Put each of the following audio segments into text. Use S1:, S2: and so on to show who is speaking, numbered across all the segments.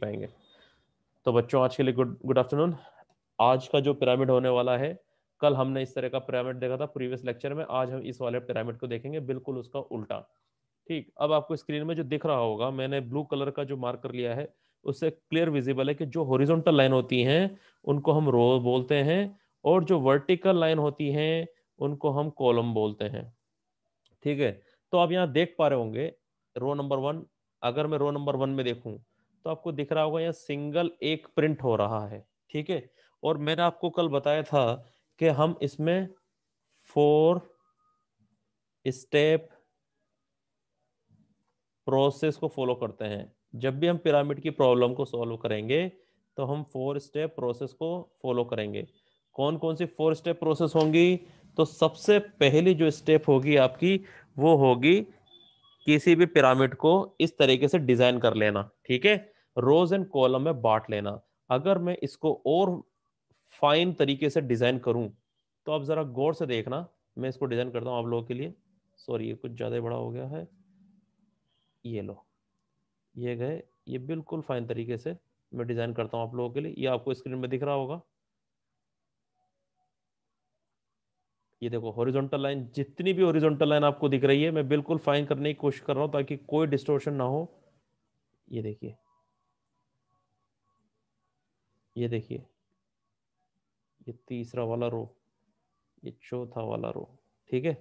S1: पाएंगे तो बच्चों आज के लिए गुड गुड आफ्टरनून आज का जो पिरामिड होने वाला है कल हमने इस तरह का पिरामिड देखा था प्रीवियस लेक्चर में आज हम इस वाले पिरामिड को देखेंगे बिल्कुल उसका उल्टा ठीक अब आपको स्क्रीन में जो दिख रहा होगा मैंने ब्लू कलर का जो मार्क कर लिया है उससे क्लियर विजिबल है कि जो हॉरिजॉन्टल लाइन होती हैं उनको हम रो बोलते हैं और जो वर्टिकल लाइन होती हैं उनको हम कॉलम बोलते हैं ठीक है तो आप यहाँ देख पा रहे होंगे रो नंबर वन अगर मैं रो नंबर वन में देखूँ तो आपको दिख रहा होगा यहाँ सिंगल एक प्रिंट हो रहा है ठीक है और मैंने आपको कल बताया था कि हम इसमें फोर स्टेप प्रोसेस को फॉलो करते हैं जब भी हम पिरामिड की प्रॉब्लम को सॉल्व करेंगे तो हम फोर स्टेप प्रोसेस को फॉलो करेंगे कौन कौन सी फोर स्टेप प्रोसेस होंगी तो सबसे पहली जो स्टेप होगी आपकी वो होगी किसी भी पिरामिड को इस तरीके से डिजाइन कर लेना ठीक है रोज एंड कॉलम में बांट लेना अगर मैं इसको और फाइन तरीके से डिजाइन करूं तो आप जरा गौर से देखना मैं इसको डिजाइन करता हूं आप लोगों के लिए सॉरी ये कुछ ज्यादा बड़ा हो गया है ये लो ये गए ये बिल्कुल फाइन तरीके से मैं डिजाइन करता हूं आप लोगों के लिए ये आपको स्क्रीन में दिख रहा होगा ये देखो हॉरिजॉन्टल लाइन जितनी भी हॉरिजॉन्टल लाइन आपको दिख रही है मैं बिल्कुल फाइन करने की कोशिश कर रहा हूं ताकि कोई डिस्टोर्शन ना हो ये देखिए ये देखिए ये तीसरा वाला रो ये चौथा वाला रो ठीक है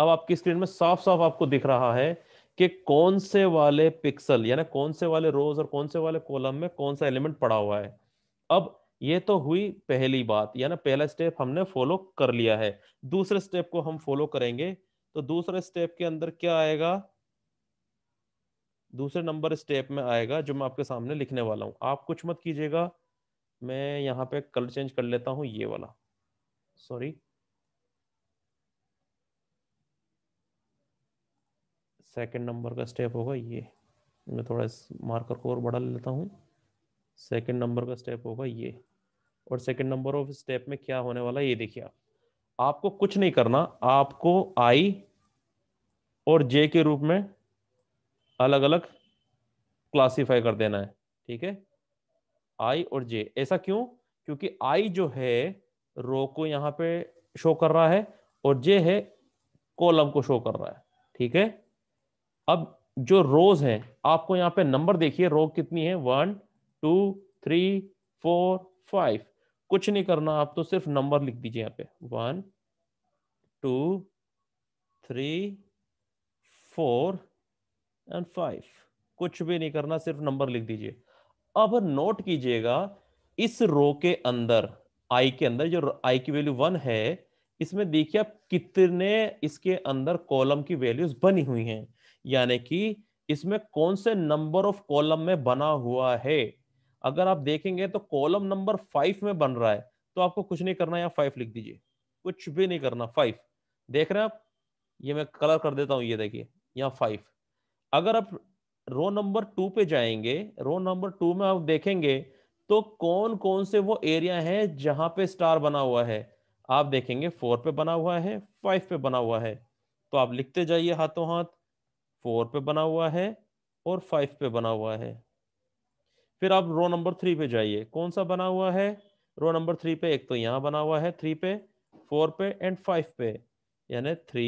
S1: अब आपकी स्क्रीन में साफ साफ आपको दिख रहा है कि कौन से वाले पिक्सल यानी कौन से वाले रोज और कौन से वाले कॉलम में कौन सा एलिमेंट पड़ा हुआ है अब ये तो हुई पहली बात यानी पहला स्टेप हमने फॉलो कर लिया है दूसरे स्टेप को हम फॉलो करेंगे तो दूसरे स्टेप के अंदर क्या आएगा दूसरे नंबर स्टेप में आएगा जो मैं आपके सामने लिखने वाला हूं आप कुछ मत कीजिएगा मैं यहाँ पे कलर चेंज कर लेता हूँ ये वाला सॉरी सेकंड नंबर का स्टेप होगा ये मैं थोड़ा इस मार्कर को और बढ़ा लेता हूँ सेकंड नंबर का स्टेप होगा ये और सेकेंड नंबर ऑफ स्टेप में क्या होने वाला ये देखिए आपको कुछ नहीं करना आपको आई और जे के रूप में अलग अलग क्लासीफाई कर देना है ठीक है आई और जे ऐसा क्यों क्योंकि आई जो है रो को यहाँ पे शो कर रहा है और जे है कॉलम को शो कर रहा है ठीक है अब जो रोज हैं आपको यहाँ पे नंबर देखिए रो कितनी है one two three four five कुछ नहीं करना आप तो सिर्फ नंबर लिख दीजिए यहाँ पे one two three four and five कुछ भी नहीं करना सिर्फ नंबर लिख दीजिए अब नोट कीजिएगा इस रो के अंदर आई के अंदर जो आई की वैल्यू वन है इसमें देखिए आप कितने इसके अंदर कॉलम की वैल्यूज बनी हुई हैं यानी कि इसमें कौन से नंबर ऑफ कॉलम में बना हुआ है अगर आप देखेंगे तो कॉलम नंबर फाइव में बन रहा है तो आपको कुछ नहीं करना यहाँ फाइव लिख दीजिए कुछ भी नहीं करना फाइव देख रहे हैं आप ये मैं कलर कर देता हूँ ये देखिए यहाँ फाइव अगर आप रो नंबर टू पे जाएंगे रो नंबर टू में आप देखेंगे तो कौन कौन से वो एरिया है जहां पे स्टार बना हुआ है आप देखेंगे फोर पे बना हुआ है फाइव पे बना हुआ है तो आप लिखते जाइए हाथों हाथ फोर पे बना हुआ है और फाइव पे बना हुआ है फिर आप रो नंबर थ्री पे जाइए कौन सा बना हुआ है रो नंबर थ्री पे एक तो यहाँ बना हुआ है थ्री पे फोर पे एंड फाइव पे यानी three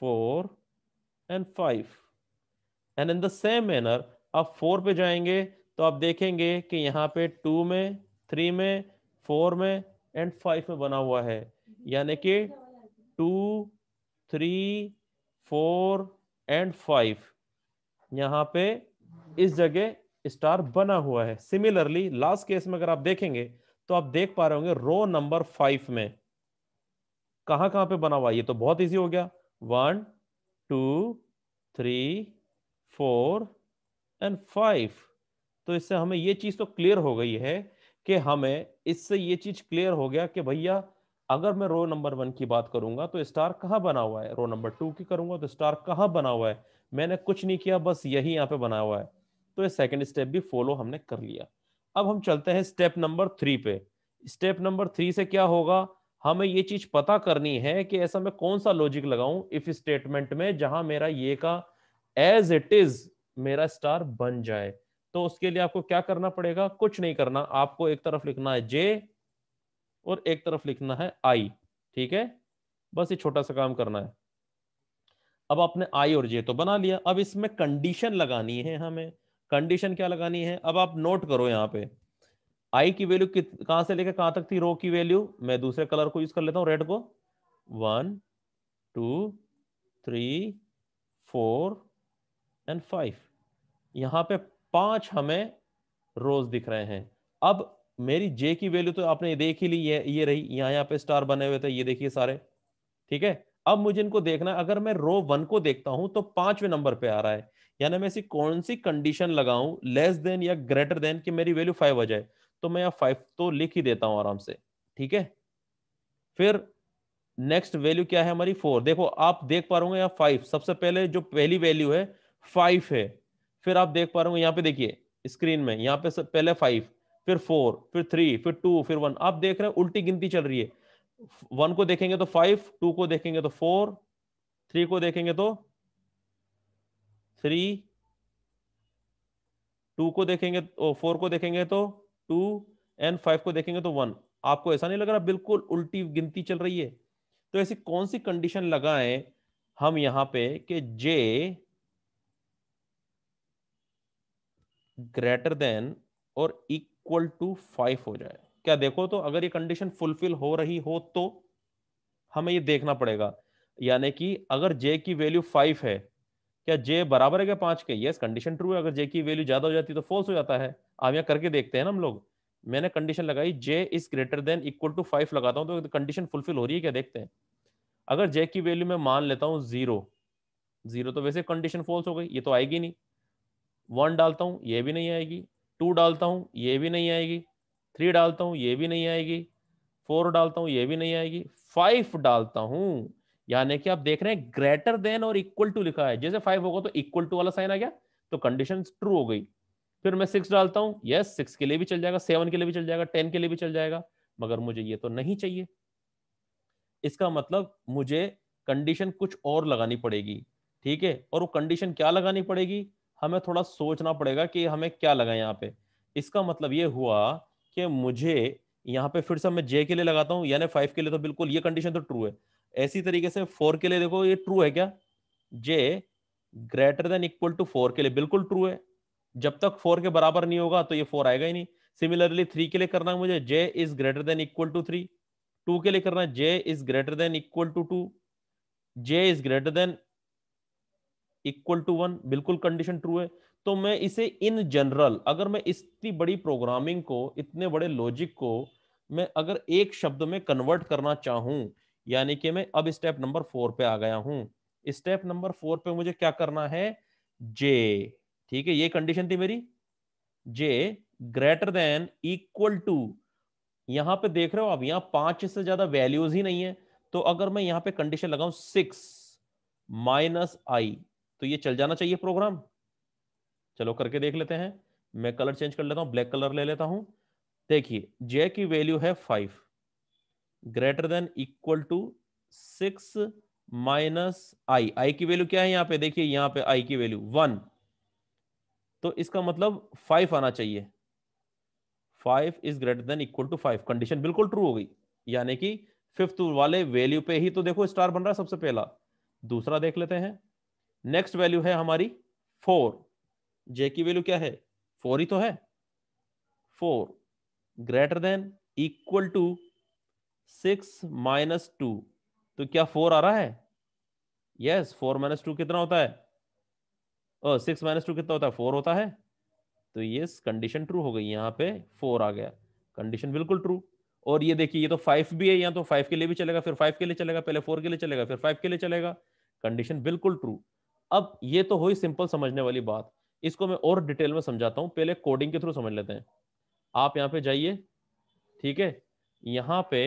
S1: four and five and in the same manner आप फोर पे जाएंगे तो आप देखेंगे कि यहाँ पे टू में थ्री में फोर में एंड फाइव में बना हुआ है यानी कि two three four and five यहाँ पे इस जगह स्टार बना हुआ है सिमिलरली लास्ट केस में अगर आप देखेंगे तो आप देख पा रहे होंगे रो नंबर फाइव में कहां कहां पे बना हुआ ये तो बहुत इजी हो गया one two three four and five तो इससे हमें ये चीज तो क्लियर हो गई है कि हमें इससे ये चीज क्लियर हो गया कि भैया अगर मैं रो नंबर वन की बात करूंगा तो स्टार कहां बना हुआ है रो नंबर टू की करूंगा तो स्टार कहां बना हुआ है मैंने कुछ नहीं किया बस यही यहां पे बना हुआ है तो ये सेकंड स्टेप भी फॉलो हमने कर लिया अब हम चलते हैं स्टेप नंबर थ्री पे स्टेप नंबर थ्री से क्या होगा हमें ये चीज पता करनी है कि ऐसा मैं कौन सा लॉजिक लगाऊं इफ स्टेटमेंट में जहां मेरा ये का एज इट इज मेरा स्टार बन जाए तो उसके लिए आपको क्या करना पड़ेगा कुछ नहीं करना आपको एक तरफ लिखना है जे और एक तरफ लिखना है आई ठीक है बस ये छोटा सा काम करना है अब आपने आई और जे तो बना लिया अब इसमें कंडीशन लगानी है हमें कंडीशन क्या लगानी है अब आप नोट करो यहाँ पे आई की वैल्यू कहां से लेकर कहां तक थी रो की वैल्यू मैं दूसरे कलर को यूज कर लेता हूँ रेड को one two three four and five यहाँ पे पांच हमें रोज दिख रहे हैं अब मेरी जे की वैल्यू तो आपने देख ही ली ये ये रही यहाँ यहाँ पे स्टार बने हुए थे ये देखिए सारे ठीक है अब मुझे इनको देखना है अगर मैं रो वन को देखता हूं तो पांचवें नंबर पे आ रहा है यानी मैं ऐसी कौन सी कंडीशन लगाऊं लेस देन या ग्रेटर देन कि मेरी वैल्यू फाइव आ जाए तो मैं यहाँ फाइव तो लिख ही देता हूँ आराम से ठीक है फिर नेक्स्ट वैल्यू क्या है हमारी फोर देखो आप देख पा रहे यहाँ फाइव सबसे पहले जो पहली वैल्यू है फाइव है फिर आप देख पा रहे यहाँ पे देखिए स्क्रीन में यहाँ पे सब पहले फाइव फिर फोर फिर थ्री फिर टू फिर वन आप देख रहे हैं उल्टी गिनती चल रही है वन को देखेंगे तो फाइव टू को देखेंगे तो फोर थ्री को देखेंगे तो थ्री टू को देखेंगे तो फोर को देखेंगे तो टू एंड फाइव को देखेंगे तो वन आपको ऐसा नहीं लग रहा बिल्कुल उल्टी गिनती चल रही है तो ऐसी कौन सी कंडीशन लगाएं हम यहां पे कि जे ग्रेटर देन और इक्वल टू फाइव हो जाए क्या देखो तो अगर ये कंडीशन फुलफिल हो रही हो तो हमें ये देखना पड़ेगा यानी कि अगर जे की वैल्यू फाइव है क्या जे बराबर है क्या पांच के यस कंडीशन ट्रू है अगर जे की वैल्यू ज्यादा हो जाती है तो फॉल्स हो जाता है आप यहाँ करके देखते हैं ना हम लोग मैंने कंडीशन लगाई J is greater than equal to five लगाता हूँ तो कंडीशन फुलफिल हो रही है क्या देखते हैं अगर जे की वैल्यू मैं मान लेता हूँ जीरो जीरो तो वैसे कंडीशन फॉल्स हो गई ये तो आएगी नहीं वन डालता हूँ ये भी नहीं आएगी टू डालता हूँ ये भी नहीं आएगी थ्री डालता हूँ ये भी नहीं आएगी फोर डालता हूँ ये भी नहीं आएगी फाइव डालता हूँ यानी कि आप देख रहे हैं ग्रेटर देन और इक्वल टू लिखा है जैसे फाइव होगा तो इक्वल टू वाला साइन आ गया तो कंडीशन ट्रू हो गई फिर मैं सिक्स डालता हूँ यस सिक्स के लिए भी चल जाएगा सेवन के लिए भी चल जाएगा टेन के लिए भी चल जाएगा मगर मुझे ये तो नहीं चाहिए इसका मतलब मुझे कंडीशन कुछ और लगानी पड़ेगी ठीक है और वो कंडीशन क्या लगानी पड़ेगी हमें थोड़ा सोचना पड़ेगा कि हमें क्या लगा यहाँ पे इसका मतलब ये हुआ कि मुझे यहाँ पे फिर से मैं जे के लिए लगाता हूँ यानी फाइव के लिए तो बिल्कुल ये कंडीशन तो ट्रू है ऐसी तरीके से फोर के लिए देखो ये ट्रू है क्या J greater than equal to four के लिए बिल्कुल ट्रू है जब तक फोर के बराबर नहीं होगा तो ये फोर आएगा ही नहीं सिमिलरली थ्री के लिए करना है मुझे J is greater than equal to three two के लिए करना है J is greater than equal to two J is greater than equal to one बिल्कुल कंडीशन ट्रू है तो मैं इसे इन जनरल अगर मैं इतनी बड़ी प्रोग्रामिंग को इतने बड़े लॉजिक को मैं अगर एक शब्द में कन्वर्ट करना चाहूं यानी कि मैं अब स्टेप नंबर फोर पे आ गया हूं स्टेप नंबर फोर पे मुझे क्या करना है जे ठीक है ये कंडीशन थी मेरी J greater than equal to यहां पे देख रहे हो आप यहां पांच से ज्यादा वैल्यूज ही नहीं है तो अगर मैं यहां पे कंडीशन लगाऊ सिक्स माइनस आई तो ये चल जाना चाहिए प्रोग्राम चलो करके देख लेते हैं मैं कलर चेंज कर लेता हूं ब्लैक कलर ले लेता हूं देखिए जे की वैल्यू है five greater than equal to six minus I I की वैल्यू क्या है यहां पे देखिए यहां पे आई की वैल्यू वन तो इसका मतलब फाइव आना चाहिए five is greater than equal to five condition बिल्कुल ट्रू हो गई यानी कि फिफ्थ वाले वैल्यू पे ही तो देखो स्टार बन रहा है सबसे पहला दूसरा देख लेते हैं नेक्स्ट वैल्यू है हमारी फोर जे की वैल्यू क्या है फोर ही तो है four greater than equal to six minus two तो क्या फोर आ रहा है यस फोर माइनस टू कितना होता है सिक्स माइनस टू कितना होता है फोर होता है तो ये कंडीशन ट्रू हो गई यहाँ पे फोर आ गया कंडीशन बिल्कुल ट्रू और ये देखिए ये तो फाइव भी है यहाँ तो फाइव के लिए भी चलेगा फिर फाइव के लिए चलेगा पहले फोर के लिए चलेगा फिर फाइव के लिए चलेगा कंडीशन बिल्कुल ट्रू अब ये तो हुई सिंपल समझने वाली बात इसको मैं और डिटेल में समझाता हूँ पहले कोडिंग के थ्रू समझ लेते हैं आप यहाँ पे जाइए ठीक है यहाँ पे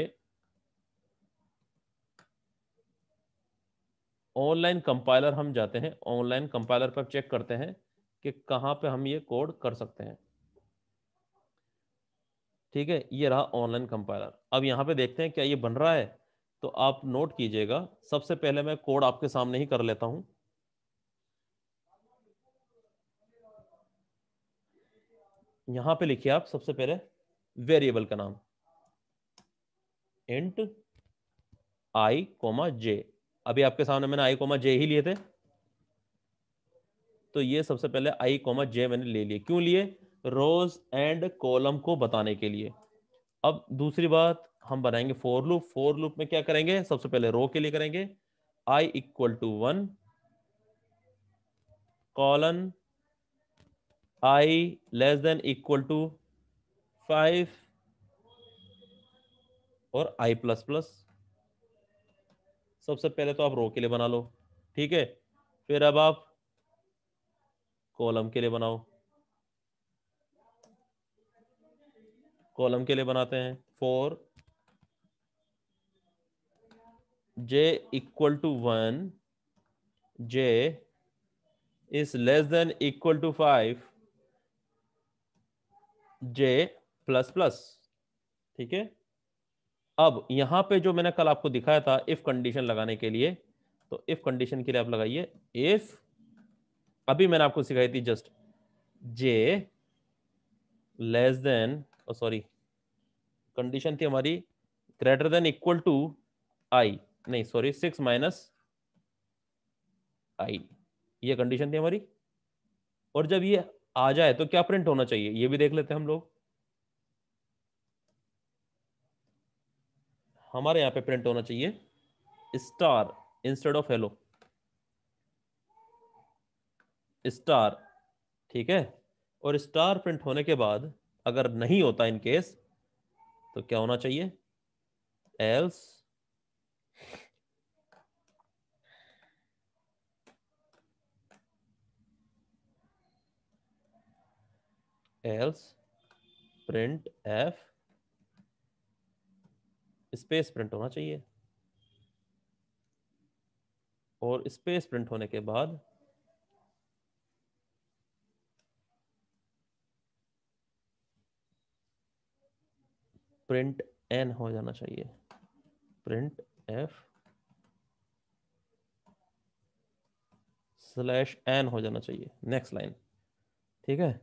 S1: ऑनलाइन कंपाइलर हम जाते हैं ऑनलाइन कंपाइलर पर चेक करते हैं कि कहाँ पे हम ये कोड कर सकते हैं ठीक है ये रहा ऑनलाइन कंपाइलर अब यहाँ पे देखते हैं क्या ये बन रहा है तो आप नोट कीजिएगा सबसे पहले मैं कोड आपके सामने ही कर लेता हूँ यहाँ पे लिखिए आप सबसे पहले वेरिएबल का नाम इंट आई कोमा जे अभी आपके सामने मैंने आई कोमा जे ही लिए थे तो ये सबसे पहले आई कोमा जे मैंने ले लिए क्यों लिए रोज एंड कॉलम को बताने के लिए अब दूसरी बात हम बनाएंगे फोर लूप फोर लूप में क्या करेंगे सबसे पहले रो के लिए करेंगे I equal to one colon I less than equal to five और आई प्लस प्लस सबसे पहले तो आप रो के लिए बना लो ठीक है फिर अब आप कॉलम के लिए बनाओ कॉलम के लिए बनाते हैं for J equal to one J is less than equal to five J plus plus ठीक है अब यहां पे जो मैंने कल आपको दिखाया था इफ कंडीशन लगाने के लिए तो इफ कंडीशन के लिए आप लगाइए इफ अभी मैंने आपको सिखाई थी just J less than sorry condition थी हमारी greater than equal to I नहीं सॉरी सिक्स माइनस आई ये कंडीशन थी हमारी और जब ये आ जाए तो क्या प्रिंट होना चाहिए ये भी देख लेते हैं हम लोग हमारे यहाँ पे प्रिंट होना चाहिए star instead of hello star ठीक है और स्टार प्रिंट होने के बाद अगर नहीं होता इन केस तो क्या होना चाहिए else else print F space print होना चाहिए और स्पेस प्रिंट होने के बाद प्रिंट एन हो जाना चाहिए प्रिंट एफ स्लैश एन हो जाना चाहिए नेक्स्ट लाइन ठीक है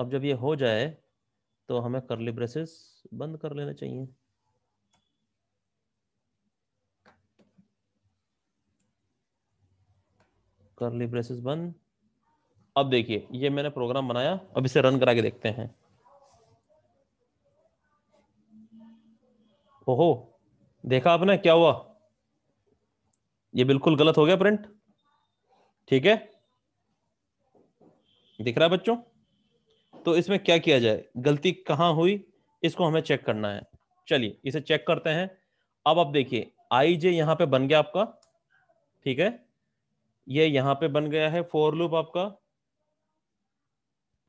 S1: अब जब ये हो जाए तो हमें करली ब्रेसेस बंद कर लेना चाहिए करली ब्रेसेस बंद अब देखिए ये मैंने प्रोग्राम बनाया अब इसे रन करा के देखते हैं ओहो देखा आपने क्या हुआ ये बिल्कुल गलत हो गया प्रिंट ठीक है दिख रहा है बच्चों तो इसमें क्या किया जाए गलती कहाँ हुई इसको हमें चेक करना है चलिए इसे चेक करते हैं अब आप देखिए आई जे यहाँ पे बन गया आपका ठीक है ये यहाँ पे बन गया है फोर लूप आपका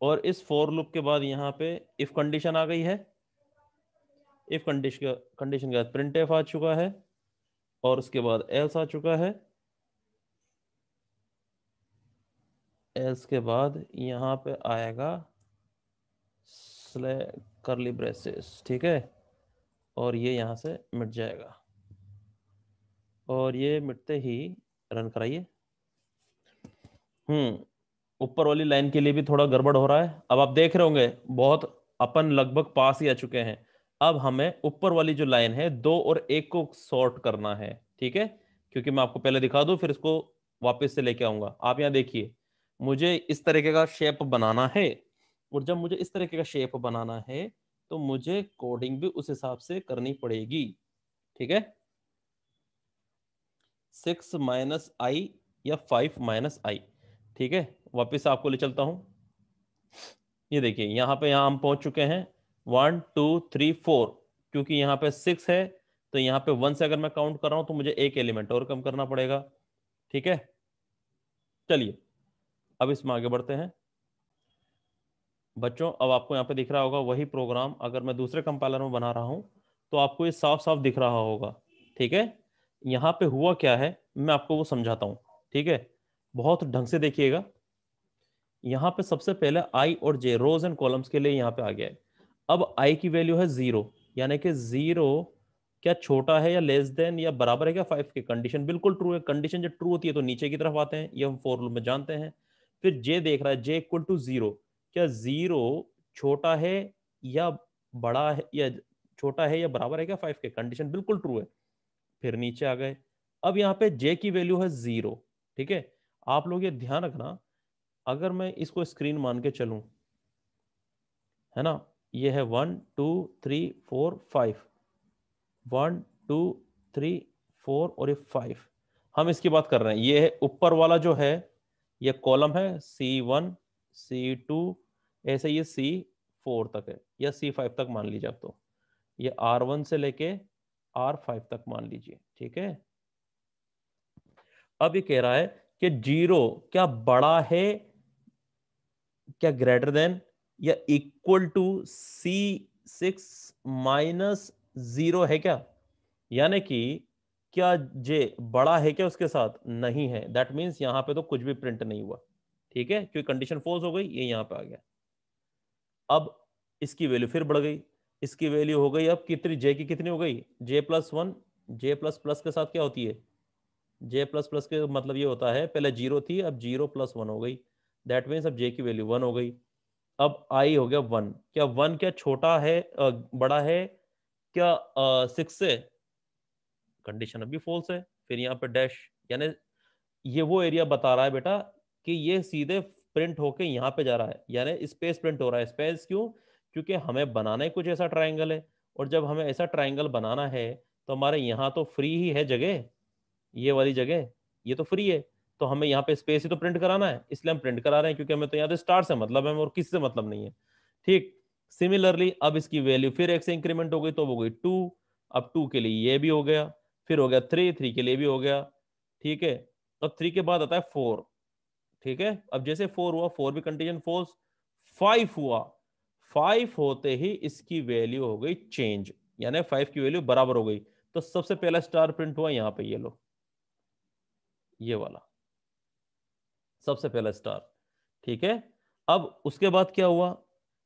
S1: और इस फोर लूप के बाद यहाँ पे इफ कंडीशन आ गई है इफ कंडीशन कंडीशन के बाद प्रिंट एफ आ चुका है और उसके बाद एल्स आ चुका है एल्स के बाद यहाँ पे आएगा सिलसिले करली ब्रेसेस ठीक है और ये यहाँ से मिट जाएगा और ये मिटते ही रन कराइए हम्म ऊपर वाली लाइन के लिए भी थोड़ा गड़बड़ हो रहा है अब आप देख रहे होंगे बहुत अपन लगभग पास ही आ चुके हैं अब हमें ऊपर वाली जो लाइन है दो और एक को सॉर्ट करना है ठीक है क्योंकि मैं आपको पहले दिखा दू फिर इसको वापस से लेके आऊंगा आप यहाँ देखिए मुझे इस तरीके का शेप बनाना है और जब मुझे इस तरीके का शेप बनाना है तो मुझे कोडिंग भी उस हिसाब से करनी पड़ेगी ठीक है सिक्स माइनस आई या फाइव माइनस आई ठीक है वापस आपको ले चलता हूं ये देखिए यहाँ पे यहां हम पहुंच चुके हैं वन टू थ्री फोर क्योंकि यहां पे सिक्स है तो यहाँ पे वन से अगर मैं काउंट कर रहा हूं तो मुझे एक एलिमेंट और कम करना पड़ेगा ठीक है चलिए अब इसमें आगे बढ़ते हैं बच्चों अब आपको यहाँ पे दिख रहा होगा वही प्रोग्राम अगर मैं दूसरे कंपाइलर में बना रहा हूँ तो आपको ये साफ साफ दिख रहा होगा ठीक है यहाँ पे हुआ क्या है मैं आपको वो समझाता हूँ ठीक है बहुत ढंग से देखिएगा यहाँ पे सबसे पहले आई और जे रोज एंड कॉलम्स के लिए यहाँ पे आ गया है अब आई की वैल्यू है जीरो यानी कि जीरो क्या छोटा है या लेस देन या बराबर है क्या फाइव के कंडीशन बिल्कुल ट्रू है कंडीशन जब ट्रू होती है तो नीचे की तरफ आते हैं ये हम फोर में जानते हैं फिर जे देख रहा है जे इक्वल टू जीरो क्या जीरो छोटा है या बड़ा है या छोटा है या बराबर है क्या फाइव के कंडीशन बिल्कुल ट्रू है फिर नीचे आ गए अब यहाँ पे जे की वैल्यू है जीरो ठीक है आप लोग ये ध्यान रखना अगर मैं इसको स्क्रीन मान के चलू है ना ये है one two three four five one two three four और ये फाइव हम इसकी बात कर रहे हैं ये ऊपर वाला जो है ये कॉलम है सी वन सी टू ऐसे ये सी फोर तक है या सी फाइव तक मान लीजिए आप तो ये आर वन से लेके आर फाइव तक मान लीजिए ठीक है अब ये कह रहा है कि जीरो क्या बड़ा है क्या ग्रेटर देन या इक्वल टू सी सिक्स माइनस जीरो है क्या यानी कि क्या जे बड़ा है क्या उसके साथ नहीं है दैट मीन्स यहां पे तो कुछ भी प्रिंट नहीं हुआ ठीक है क्योंकि कंडीशन फोर्स हो गई ये यहां पे आ गया अब इसकी वैल्यू फिर बढ़ गई इसकी वैल्यू हो गई अब कितनी जे की कितनी हो गई J plus one J plus plus के साथ क्या होती है जे प्लस प्लस के मतलब ये होता है पहले जीरो थी अब जीरो प्लस वन हो गई दैट मीन्स अब जे की वैल्यू वन हो गई अब आई हो गया वन क्या वन क्या छोटा है बड़ा है क्या सिक्स से कंडीशन अभी फॉल्स है फिर यहाँ पे डैश यानी ये वो एरिया बता रहा है बेटा कि ये सीधे प्रिंट होके यहाँ पे जा रहा है यानी स्पेस प्रिंट हो रहा है स्पेस क्यों क्योंकि हमें बनाना ही कुछ ऐसा ट्राइंगल है और जब हमें ऐसा ट्राइंगल बनाना है तो हमारे यहाँ तो फ्री ही है जगह ये वाली जगह ये तो फ्री है तो हमें यहाँ पे स्पेस ही तो प्रिंट कराना है इसलिए हम प्रिंट करा रहे हैं क्योंकि हमें तो यहाँ से स्टार से मतलब है और किसी से मतलब नहीं है ठीक सिमिलरली अब इसकी वैल्यू फिर एक से इंक्रीमेंट हो गई तो हो गई टू अब टू के लिए ये भी हो गया फिर हो गया थ्री थ्री के लिए भी हो गया ठीक है अब थ्री के बाद आता है फोर ठीक है अब जैसे फोर हुआ फोर भी कंटीजन फोर्स फाइव हुआ फाइव होते ही इसकी वैल्यू हो गई चेंज यानी फाइव की वैल्यू बराबर हो गई तो सबसे पहला स्टार प्रिंट हुआ यहां पे ये लो ये वाला सबसे पहला स्टार ठीक है अब उसके बाद क्या हुआ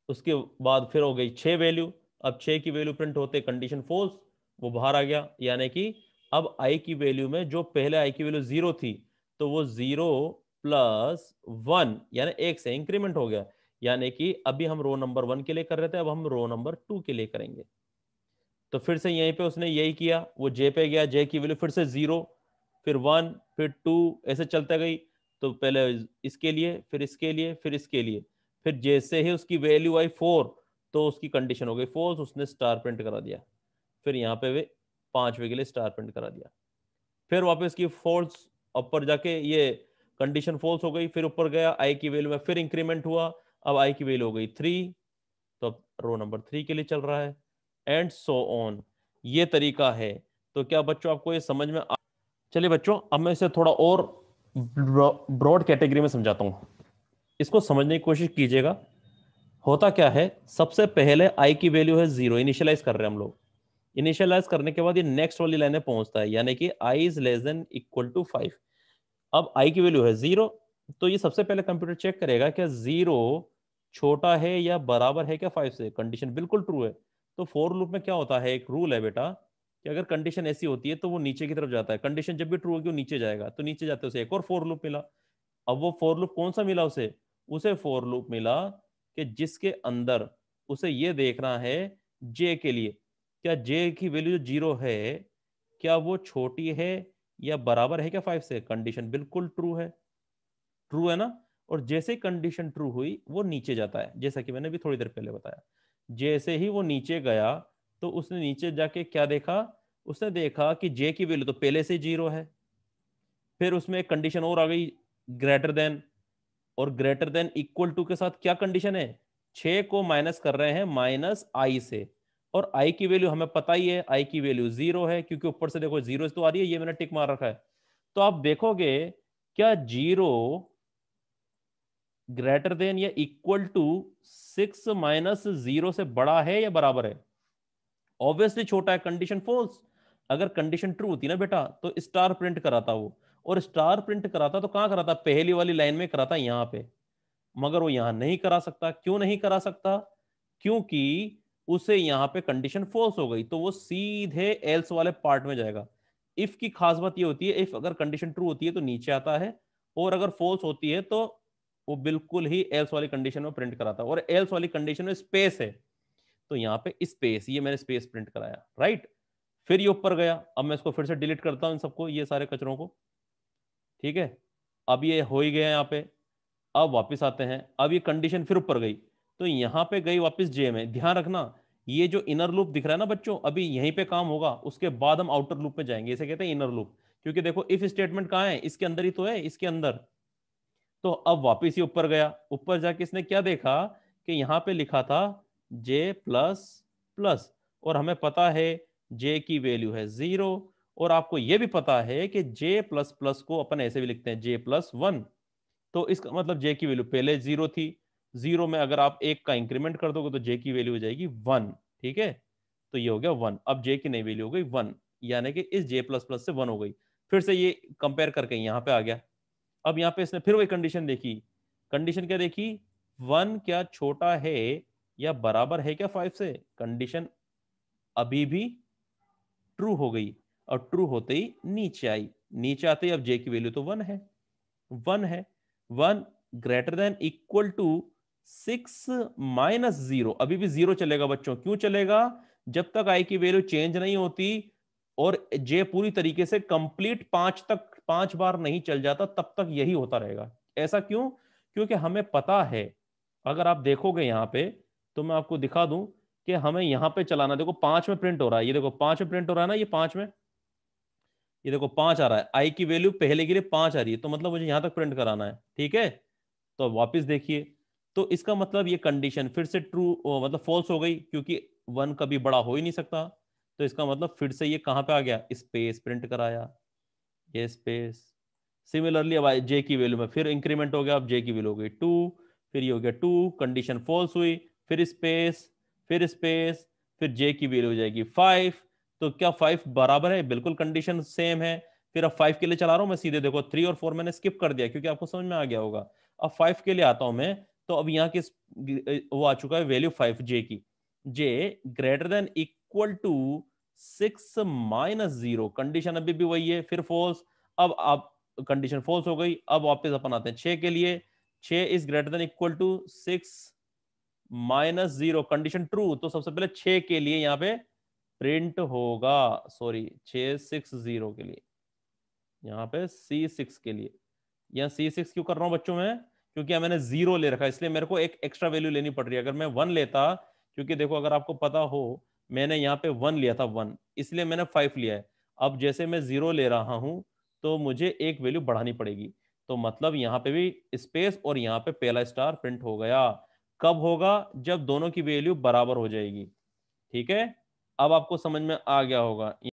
S1: उसके बाद फिर हो गई छह वैल्यू अब छह की वैल्यू प्रिंट होते कंडीशन फोर्स वो बाहर आ गया यानी कि अब आई की वैल्यू में जो पहले आई की वैल्यू जीरो थी तो वो जीरो प्लस वन यानी एक से इंक्रीमेंट हो गया यानी कि अभी हम रो नंबर वन के लिए कर रहे थे अब हम रो नंबर टू के लिए करेंगे तो फिर से यहीं पे उसने यही किया वो जे पे गया जे की वैल्यू फिर से जीरो फिर वन फिर टू ऐसे चलते गई तो पहले इसके लिए फिर इसके लिए फिर इसके लिए फिर जैसे ही उसकी वैल्यू आई फोर तो उसकी कंडीशन हो गई फोर्स उसने स्टार प्रिंट करा दिया फिर यहाँ पे वे पांचवे के लिए स्टार प्रिंट करा दिया फिर वापस की फोर्स ऊपर जाके ये कंडीशन फॉल्स हो गई फिर ऊपर गया आई की वैल्यू में फिर इंक्रीमेंट हुआ अब आई की वैल्यू हो गई थ्री तो अब रो नंबर थ्री के लिए चल रहा है एंड सो ऑन ये तरीका है तो क्या बच्चों आपको ये समझ में आ... चलिए बच्चों अब मैं इसे थोड़ा और ब्रॉड कैटेगरी में समझाता हूँ इसको समझने की कोशिश कीजिएगा होता क्या है सबसे पहले आई की वैल्यू है जीरो इनिशियलाइज कर रहे हैं हम लोग इनिशियलाइज करने के बाद ये नेक्स्ट वाली लाइन में पहुंचता है यानी कि I is less than equal to five अब आई की वैल्यू है जीरो तो ये सबसे पहले कंप्यूटर चेक करेगा क्या जीरो छोटा है या बराबर है क्या फाइव से कंडीशन बिल्कुल ट्रू है तो फोर लूप में क्या होता है एक रूल है बेटा कि अगर कंडीशन ऐसी होती है तो वो नीचे की तरफ जाता है कंडीशन जब भी ट्रू होगी वो नीचे जाएगा तो नीचे जाते उसे एक और फोर लूप मिला अब वो फोर लूप कौन सा मिला उसे उसे फोर लूप मिला कि जिसके अंदर उसे ये देखना है जे के लिए क्या जे की वैल्यू जीरो है क्या वो छोटी है या बराबर है क्या फाइव से कंडीशन बिल्कुल ट्रू है ट्रू है ना और जैसे कंडीशन ट्रू हुई वो नीचे जाता है जैसा कि मैंने भी थोड़ी देर पहले बताया जैसे ही वो नीचे गया तो उसने नीचे जाके क्या देखा उसने देखा कि जे की वैल्यू तो पहले से जीरो है फिर उसमें एक कंडीशन और आ गई ग्रेटर देन और ग्रेटर देन इक्वल टू के साथ क्या कंडीशन है छे को माइनस कर रहे हैं माइनस आई से और आई की वैल्यू हमें पता ही है आई की वैल्यू जीरो है क्योंकि ऊपर से देखो जीरो तो आ रही है ये मैंने टिक मार रखा है तो आप देखोगे क्या जीरो ग्रेटर देन या equal to six minus zero से बड़ा है या बराबर है ऑब्वियसली छोटा है कंडीशन फॉल्स अगर कंडीशन ट्रू होती ना बेटा तो स्टार प्रिंट कराता वो और स्टार प्रिंट कराता तो कहां कराता पहली वाली लाइन में कराता यहां पे मगर वो यहां नहीं करा सकता क्यों नहीं करा सकता क्योंकि उसे यहाँ पे कंडीशन फॉल्स हो गई तो वो सीधे एल्स वाले पार्ट में जाएगा इफ की खास बात ये होती है इफ अगर कंडीशन ट्रू होती है तो नीचे आता है और अगर फॉल्स होती है तो वो बिल्कुल ही एल्स वाली कंडीशन में प्रिंट कराता है और एल्स वाली कंडीशन में स्पेस है तो यहाँ पे स्पेस ये मैंने स्पेस प्रिंट कराया राइट फिर ये ऊपर गया अब मैं इसको फिर से डिलीट करता हूँ इन सबको ये सारे कचरों को ठीक है अब ये हो ही गया यहाँ पे अब वापस आते हैं अब ये कंडीशन फिर ऊपर गई तो यहाँ पे गई वापस जे में ध्यान रखना ये जो इनर लूप दिख रहा है ना बच्चों अभी यहीं पे काम होगा उसके बाद हम आउटर लूप में जाएंगे इसे कहते हैं इनर लूप क्योंकि देखो इफ स्टेटमेंट कहाँ है इसके अंदर ही तो है इसके अंदर तो अब वापिस ही ऊपर गया ऊपर जाके इसने क्या देखा कि यहाँ पे लिखा था जे प्लस प्लस और हमें पता है जे की वैल्यू है जीरो और आपको यह भी पता है कि जे प्लस प्लस को अपन ऐसे भी लिखते हैं जे प्लस वन तो इसका मतलब जे की वैल्यू पहले जीरो थी जीरो में अगर आप एक का इंक्रीमेंट कर दोगे तो जे की वैल्यू हो जाएगी वन ठीक है तो ये हो गया वन अब जे की नई वैल्यू हो गई वन यानी कि इस जे प्लस प्लस से वन हो गई फिर से ये कंपेयर करके यहाँ पे आ गया अब यहाँ पे इसने फिर वही कंडीशन देखी कंडीशन क्या देखी वन क्या छोटा है या बराबर है क्या फाइव से कंडीशन अभी भी ट्रू हो गई और ट्रू होते ही नीचे आई नीचे आते ही अब जे की वैल्यू तो वन है वन है one greater than equal to six minus zero अभी भी जीरो चलेगा बच्चों क्यों चलेगा जब तक आई की वैल्यू चेंज नहीं होती और जे पूरी तरीके से कंप्लीट पांच तक पांच बार नहीं चल जाता तब तक यही होता रहेगा ऐसा क्यों क्योंकि हमें पता है अगर आप देखोगे यहां पे तो मैं आपको दिखा दूं कि हमें यहां पे चलाना देखो पांच में प्रिंट हो रहा है ये देखो पांच में प्रिंट हो रहा है ना ये पांच में ये देखो पांच आ रहा है आई की वैल्यू पहले के लिए पांच आ रही है तो मतलब मुझे यहां तक प्रिंट कराना है ठीक है तो वापिस देखिए तो इसका मतलब ये कंडीशन फिर से ट्रू मतलब फॉल्स हो गई क्योंकि वन कभी बड़ा हो ही नहीं सकता तो इसका मतलब फिर से ये कहाँ पे आ गया स्पेस प्रिंट कराया ये स्पेस सिमिलरली अब जे की वैल्यू में फिर इंक्रीमेंट हो गया अब जे की वैल्यू हो गई टू फिर ये हो गया टू कंडीशन फॉल्स हुई फिर स्पेस फिर स्पेस फिर जे की वैल्यू हो जाएगी फाइव तो क्या फाइव बराबर है बिल्कुल कंडीशन सेम है फिर अब फाइव के लिए चला रहा हूँ मैं सीधे देखो थ्री और फोर मैंने स्किप कर दिया क्योंकि आपको समझ में आ गया होगा अब फाइव के लिए आता हूं मैं तो अब यहाँ किस वो आ चुका है वैल्यू फाइव जे की J greater than equal to six minus zero condition अभी भी वही है फिर फॉल्स अब आप कंडीशन फॉल्स हो गई अब वापस अपन आते हैं छ के लिए छे is greater than equal to six minus zero condition true तो सबसे पहले छे के लिए यहाँ पे प्रिंट होगा सॉरी छ सिक्स जीरो के लिए यहाँ पे सिक्स के लिए यहाँ सिक्स क्यों कर रहा हूं बच्चों में क्योंकि मैंने जीरो ले रखा इसलिए मेरे को एक एक्स्ट्रा वैल्यू लेनी पड़ रही है अगर मैं वन लेता क्योंकि देखो अगर आपको पता हो मैंने यहाँ पे वन लिया था वन इसलिए मैंने फाइव लिया है अब जैसे मैं जीरो ले रहा हूँ तो मुझे एक वैल्यू बढ़ानी पड़ेगी तो मतलब यहाँ पे भी स्पेस और यहाँ पे पहला स्टार प्रिंट हो गया कब होगा जब दोनों की वैल्यू बराबर हो जाएगी ठीक है अब आपको समझ में आ गया होगा